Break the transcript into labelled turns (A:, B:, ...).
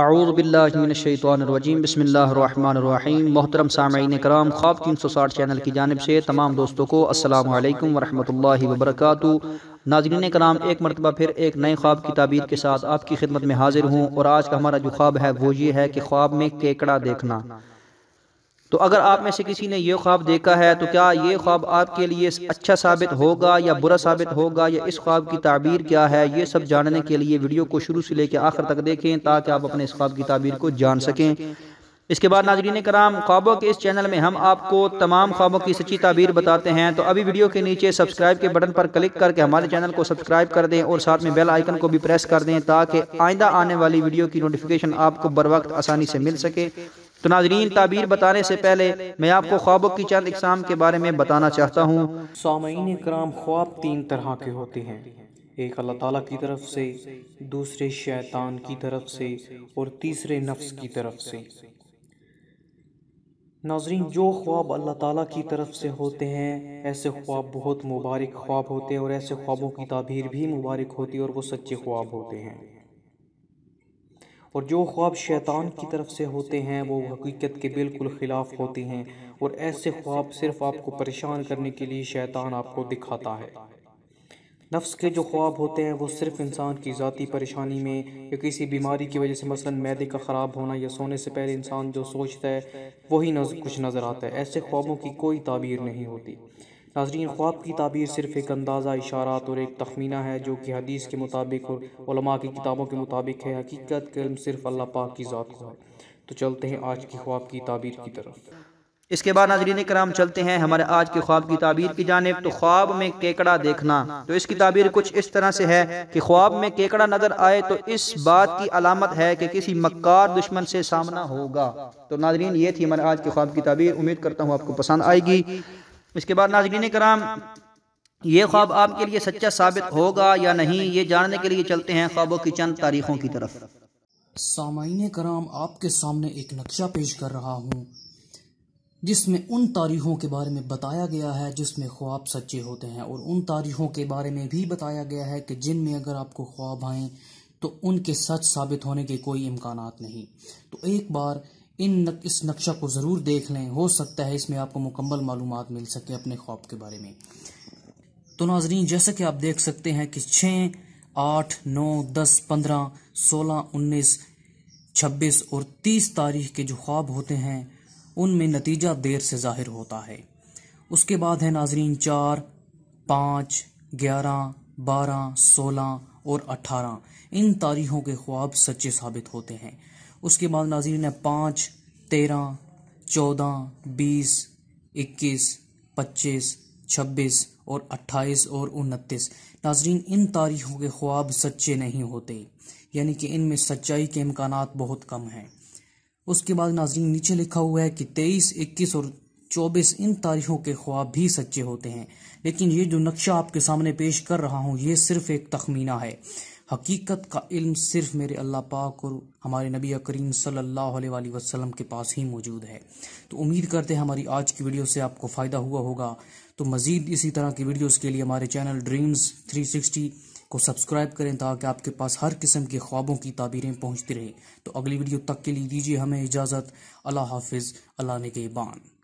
A: आऊज़बिल्लाशैतरजीम बसमीम मोहतरम सामीन कराम ख्वाब तीन सौ साठ चैनल की जानब से तमाम दोस्तों को अस्सलाम वालेकुम वरहमतुल्लाहि वबरक नाजरीन कराम एक मरतबा फिर एक नए ख्वाब की ताबीर के साथ आपकी खिदमत में हाजिर हूँ और आज का हमारा जो ख्वाब है वो ये है कि ख्वाब में केकड़ा देखना तो अगर आप में से किसी ने यह ख्वाब देखा है तो क्या ये ख्वाब आपके लिए अच्छा साबित होगा या बुरा साबित होगा या इस ख्वाब की ताबीर क्या है ये सब जानने के लिए वीडियो को शुरू से लेकर आखिर तक देखें ताकि आप अपने इस ख्वाब की ताबीर को जान सकें इसके बाद नाजरीन कराम ख्वाबों के इस चैनल में हम आपको तमाम ख्वाबों की सच्ची ताबीर बताते हैं तो अभी वीडियो के नीचे सब्सक्राइब के बटन पर क्लिक करके हमारे चैनल को सब्सक्राइब कर दें और साथ में बेल आइकन को भी प्रेस कर दें ताकि आइंदा आने वाली वीडियो की नोटिफिकेशन आपको बर वक्त आसानी से मिल सके तो नाजरीन ताबीर बताने से पहले मैं आपको ख्वाबों की चंद इकसाम के बारे में बताना चाहता हूँ सामीन कराम ख्वाब तीन
B: तरह के होते हैं एक अल्लाह ताला की तरफ से दूसरे शैतान की तरफ से और तीसरे नफ्स की तरफ से नाजरीन जो ख्वाब अल्लाह ताला की तरफ से होते हैं ऐसे ख्वाब बहुत मुबारक ख्वाब होते हैं और ऐसे ख्वाबों की ताबीर भी मुबारक होती है और वो सच्चे ख्वाब होते हैं और जो ख्वाब शैतान की तरफ से होते हैं वो हकीकत के बिल्कुल ख़िलाफ़ होते हैं और ऐसे ख्वाब सिर्फ आपको परेशान करने के लिए शैतान आपको दिखाता है नफ्स के जो ख्वाब होते हैं वो सिर्फ इंसान की ज़ाती परेशानी में या किसी बीमारी की वजह से मसलन मैदे का ख़राब होना या सोने से पहले इंसान जो सोचता है वही नज, कुछ नज़र आता है ऐसे ख्वाबों की कोई ताबीर नहीं होती नाजरीन ख्वाब की ताबीर सिर्फ एक अंदाज़ा इशारात और एक तखमीना है जो कि हदीस के मुताबिक और की किताबों के मुताबिक है हकीकत का
A: इल्म सिर्फ अल्लाह पाक की ज़ात को है तो चलते हैं आज की ख्वाब की ताबीर की तरफ इसके बाद नाजरीन कराम चलते हैं हमारे आज के ख्वाब की ताबीर की जानब तो ख्वाब में केकड़ा देखना तो इसकी ताबीर कुछ इस तरह से है कि ख्वाब में केकड़ा नजर आए तो इस बात की अलामत है कि किसी मक्कार दुश्मन से सामना होगा तो नाजरीन ये थी हमारे आज के ख्वाब की ताबीर उम्मीद करता हूँ आपको पसंद आएगी इसके बाद नाजरीन कराम ये ख्वाब आपके लिए सच्चा साबित होगा या नहीं ये जानने के लिए चलते हैं ख्वाबों की चंद तारीखों की तरफ
B: सामाइन कराम आपके सामने एक नक्शा पेश कर रहा हूँ जिसमें उन तारीखों के बारे में बताया गया है जिसमें ख्वाब सच्चे होते हैं और उन तारीखों के बारे में भी बताया गया है कि जिनमें अगर आपको ख्वाब आए तो उनके सच साबित होने के कोई इम्कान नहीं तो एक बार इन नक, इस नक्शा को ज़रूर देख लें हो सकता है इसमें आपको मुकम्मल मालूम मिल सके अपने ख्वाब के बारे में तो नाजरीन जैसा कि आप देख सकते हैं कि छः आठ नौ दस पंद्रह सोलह उन्नीस छब्बीस और तीस तारीख के जो ख्वाब होते हैं उनमें नतीजा देर से ज़ाहिर होता है उसके बाद है नाजरीन चार पाँच ग्यारह बारह सोलह और अठारह इन तारीखों के ख्वाब सच्चे साबित होते हैं उसके बाद नाजीन ने पाँच तेरह चौदह बीस इक्कीस पच्चीस छब्बीस और अट्ठाईस और उनतीस नाजरीन इन तारीखों के ख्वाब सच्चे नहीं होते यानी कि इनमें सच्चाई के इम्कान बहुत कम हैं उसके बाद नाजरीन नीचे लिखा हुआ है कि तेईस इक्कीस और चौबीस इन तारीखों के ख्वाब भी सच्चे होते हैं लेकिन ये जो नक्शा आपके सामने पेश कर रहा हूँ ये सिर्फ एक तखमीना है हकीकत का इल्म सिर्फ मेरे अल्लाह पाक और हमारे नबी करीम सल्लल्लाहु अलैहि वसल्लम के पास ही मौजूद है तो उम्मीद करते हैं हमारी आज की वीडियो से आपको फ़ायदा हुआ होगा तो मज़ीद इसी तरह की वीडियोस के लिए हमारे चैनल ड्रीम्स 360 को सब्सक्राइब करें ताकि आपके पास हर किस्म के ख्वाबों की ताबीरें पहुंचती रहे तो अगली वीडियो तक के लिए दीजिए हमें इजाज़त अल्लाह हाफिज़ अल्लाह ने के बान